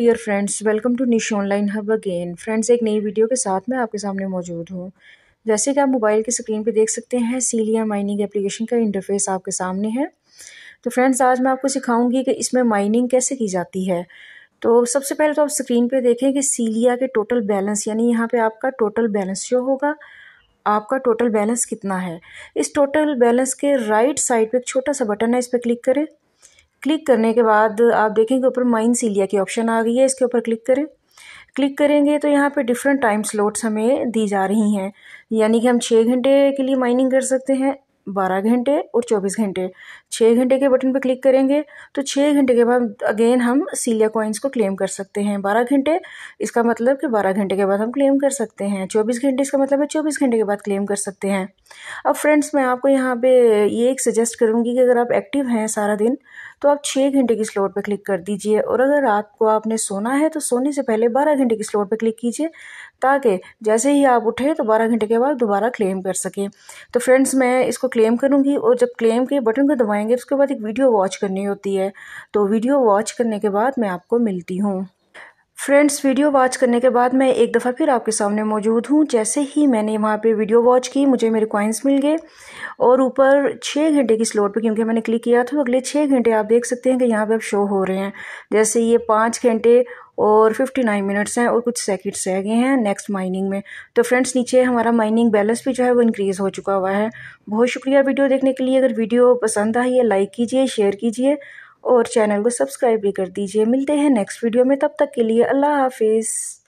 dear friends welcome to Nish online hub again friends एक नई video के साथ मैं आपके सामने मौजूद हूँ जैसे कि आप मोबाइल की स्क्रीन पे देख सकते हैं सीलिया माइनिंग एप्लीकेशन का इंटरफेस आपके सामने है तो फ्रेंड्स आज मैं आपको सिखाऊंगी कि इसमें माइनिंग कैसे की जाती है तो सबसे पहले तो आप स्क्रीन पर देखें कि सीलिया के टोटल बैलेंस यानी यहाँ पर आपका टोटल बैलेंस जो होगा आपका टोटल बैलेंस कितना है इस टोटल बैलेंस के राइट साइड पर एक छोटा सा बटन है इस पर क्लिक करें क्लिक करने के बाद आप देखेंगे ऊपर माइन सीलिया की ऑप्शन आ गई है इसके ऊपर क्लिक करें क्लिक करेंगे तो यहाँ पे डिफरेंट टाइम स्लॉट्स हमें दी जा रही हैं यानी कि हम छः घंटे के लिए माइनिंग कर सकते हैं बारह घंटे और चौबीस घंटे छः घंटे के बटन पर क्लिक करेंगे तो छः घंटे के बाद अगेन हम सीलिया कॉइन्स को क्लेम कर सकते हैं बारह घंटे इसका मतलब कि बारह घंटे के बाद हम क्लेम कर सकते हैं चौबीस घंटे इसका मतलब है चौबीस घंटे के बाद क्लेम कर सकते हैं अब फ्रेंड्स मैं आपको यहाँ पे ये एक सजेस्ट करूँगी कि अगर आप एक्टिव हैं सारा दिन तो आप छः घंटे की स्लॉट पर क्लिक कर दीजिए और अगर रात को आपने सोना है तो सोने से पहले बारह घंटे की स्लॉट पर क्लिक कीजिए ताकि जैसे ही आप उठें तो बारह घंटे के बाद दोबारा क्लेम कर सकें तो फ्रेंड्स मैं इसको क्लेम करूँगी और जब क्लेम के बटन को दबाएंगे उसके बाद एक वीडियो वॉच करनी होती है तो वीडियो वॉच करने के बाद मैं आपको मिलती हूँ फ्रेंड्स वीडियो वॉच करने के बाद मैं एक दफ़ा फिर आपके सामने मौजूद हूँ जैसे ही मैंने वहाँ पे वीडियो वॉच की मुझे मेरे कॉइन्स मिल गए और ऊपर छः घंटे की स्लोट पे क्योंकि मैंने क्लिक किया था तो अगले छः घंटे आप देख सकते हैं कि यहाँ पे अब शो हो रहे हैं जैसे ये पाँच घंटे और 59 मिनट्स हैं और कुछ सेकेंड्स रह गए हैं नेक्स्ट माइनिंग में तो फ्रेंड्स नीचे हमारा माइनिंग बैलेंस भी जो है वो इंक्रीज़ हो चुका हुआ है बहुत शुक्रिया वीडियो देखने के लिए अगर वीडियो पसंद आई है लाइक कीजिए शेयर कीजिए और चैनल को सब्सक्राइब भी कर दीजिए मिलते हैं नेक्स्ट वीडियो में तब तक के लिए अल्लाह हाफिज़